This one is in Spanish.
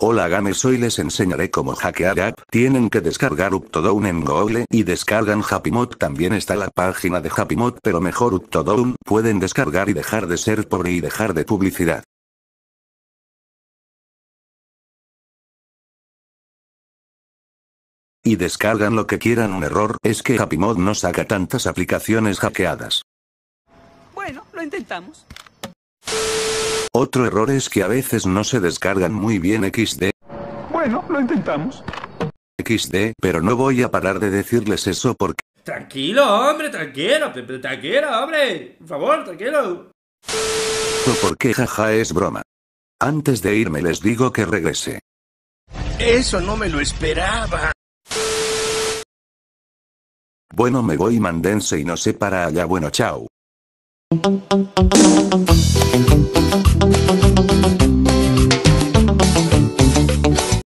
Hola Games, hoy les enseñaré cómo hackear app, tienen que descargar Uptodown en Google y descargan HappyMod también está la página de HappyMod pero mejor Uptodown, pueden descargar y dejar de ser pobre y dejar de publicidad. Y descargan lo que quieran un error es que HappyMod no saca tantas aplicaciones hackeadas. Bueno, lo intentamos. Otro error es que a veces no se descargan muy bien XD. Bueno, lo intentamos. XD, pero no voy a parar de decirles eso porque... Tranquilo, hombre, tranquilo, tranquilo, hombre. Por favor, tranquilo. Porque jaja es broma. Antes de irme les digo que regrese. Eso no me lo esperaba. Bueno, me voy mandense y no sé para allá. Bueno, chao.